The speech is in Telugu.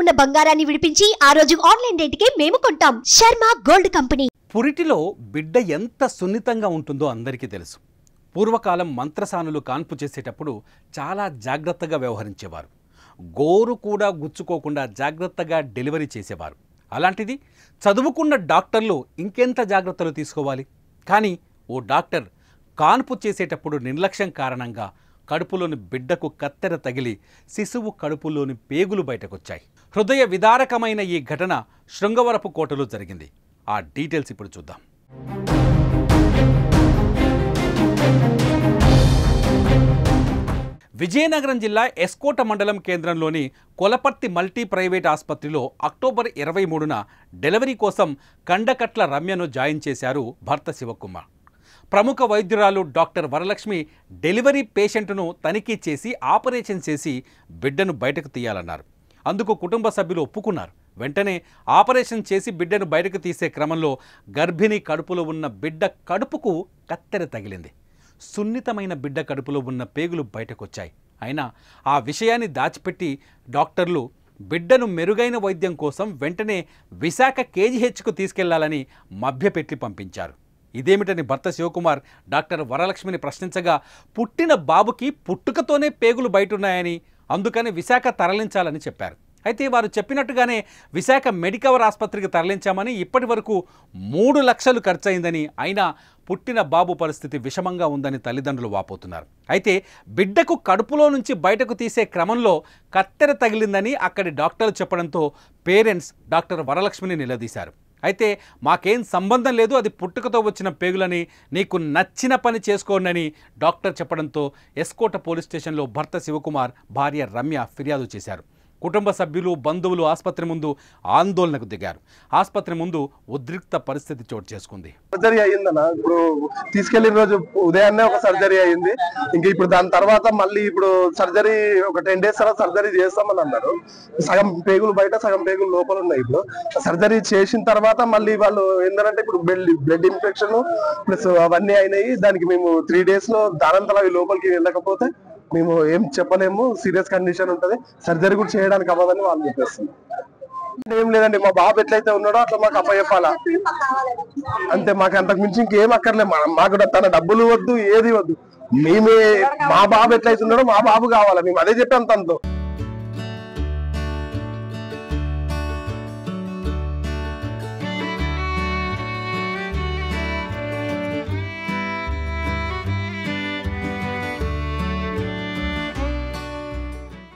ఉన్న బంగారాన్ని విడిపించి ఆ రోజు ఆన్లైన్ రేటుకే మేము కొంటాం శర్మ గోల్డ్ కంపెనీ పురిటిలో బిడ్డ ఎంత సున్నితంగా ఉంటుందో అందరికీ తెలుసు పూర్వకాలం మంత్రసానులు కాన్పు చేసేటప్పుడు చాలా జాగ్రత్తగా వ్యవహరించేవారు గోరు కూడా గుచ్చుకోకుండా జాగ్రత్తగా డెలివరీ చేసేవారు అలాంటిది చదువుకున్న డాక్టర్లు ఇంకెంత జాగ్రత్తలు తీసుకోవాలి కానీ ఓ డాక్టర్ కాన్పు చేసేటప్పుడు నిర్లక్ష్యం కారణంగా కడుపులోని బిడ్డకు కత్తెర తగిలి శిశువు కడుపులోని పేగులు బయటకొచ్చాయి హృదయ విదారకమైన ఈ ఘటన శృంగవరపు కోటలో జరిగింది ఆ డీటెయిల్స్ ఇప్పుడు చూద్దాం విజయనగరం జిల్లా ఎస్కోట మండలం కేంద్రంలోని కొలపర్తి మల్టీ ప్రైవేట్ ఆసుపత్రిలో అక్టోబర్ ఇరవై మూడున డెలివరీ కోసం కండకట్ల రమ్యను జాయిన్ చేశారు భర్త శివకుమార్ ప్రముఖ వైద్యురాలు డాక్టర్ వరలక్ష్మి డెలివరీ పేషెంట్ను తనిఖీ చేసి ఆపరేషన్ చేసి బిడ్డను బయటకు తీయాలన్నారు అందుకు కుటుంబ సభ్యులు ఒప్పుకున్నారు వెంటనే ఆపరేషన్ చేసి బిడ్డను బయటకు తీసే క్రమంలో గర్భిణి కడుపులో ఉన్న బిడ్డ కడుపుకు కత్తెర తగిలింది సున్నితమైన బిడ్డ కడుపులో ఉన్న పేగులు బయటకొచ్చాయి అయినా ఆ విషయాన్ని దాచిపెట్టి డాక్టర్లు బిడ్డను మెరుగైన వైద్యం కోసం వెంటనే విశాఖ కేజీహెచ్కు తీసుకెళ్లాలని మభ్యపెట్టి పంపించారు ఇదేమిటని భర్త శివకుమార్ డాక్టర్ వరలక్ష్మిని ప్రశ్నించగా పుట్టిన బాబుకి పుట్టుకతోనే పేగులు బయటున్నాయని అందుకని విశాఖ తరలించాలని చెప్పారు అయితే వారు చెప్పినట్టుగానే విశాఖ మెడికవర్ ఆసుపత్రికి తరలించామని ఇప్పటి వరకు మూడు లక్షలు ఖర్చయిందని అయినా పుట్టిన బాబు పరిస్థితి విషమంగా ఉందని తల్లిదండ్రులు వాపోతున్నారు అయితే బిడ్డకు కడుపులో నుంచి బయటకు తీసే క్రమంలో కత్తెర తగిలిందని అక్కడి డాక్టర్లు చెప్పడంతో పేరెంట్స్ డాక్టర్ వరలక్ష్మిని నిలదీశారు అయితే మాకేం సంబంధం లేదు అది పుట్టుకతో వచ్చిన పేగులని నీకు నచ్చిన పని చేసుకోండి డాక్టర్ చెప్పడంతో ఎస్కోట పోలీస్ స్టేషన్లో భర్త శివకుమార్ భార్య రమ్య ఫిర్యాదు చేశారు కుటుంబ సభ్యులు బంధువులు ఆసుపత్రి ముందు ఆందోళనకు దిగారు ఆసుపత్రి ముందు ఉద్రిక్త పరిస్థితి చోటు చేసుకుంది సర్జరీ అయ్యిందన్న ఇప్పుడు తీసుకెళ్లిన రోజు ఉదయాన్నే ఒక సర్జరీ అయింది ఇంకా ఇప్పుడు దాని తర్వాత మళ్ళీ ఇప్పుడు సర్జరీ ఒక టెన్ డేస్ తర్వాత సర్జరీ చేస్తామని అన్నారు సగం పేగులు బయట సగం పేగులు లోపల ఉన్నాయి ఇప్పుడు సర్జరీ చేసిన తర్వాత మళ్ళీ వాళ్ళు ఏంటంటే ఇప్పుడు బ్లడ్ బ్లడ్ ఇన్ఫెక్షన్ ప్లస్ అవన్నీ అయినాయి దానికి మేము త్రీ డేస్ లో దానంతలా లోపలికి వెళ్ళకపోతే మేము ఏం చెప్పలేము సీరియస్ కండిషన్ ఉంటుంది సర్జరీ కూడా చేయడానికి అవ్వదని వాళ్ళు చెప్పేస్తున్నారు ఏం లేదండి మా బాబు ఎట్లయితే ఉన్నాడో అట్లా మాకు అప్ప చెప్పాలా అంతే మాకు అంతకు మించి ఇంకేం అక్కర్లేదు మాకు తన డబ్బులు వద్దు ఏది వద్దు మేమే మా బాబు ఎట్లయితే ఉన్నాడో మా బాబు కావాలా మేము అదే చెప్పాం తనతో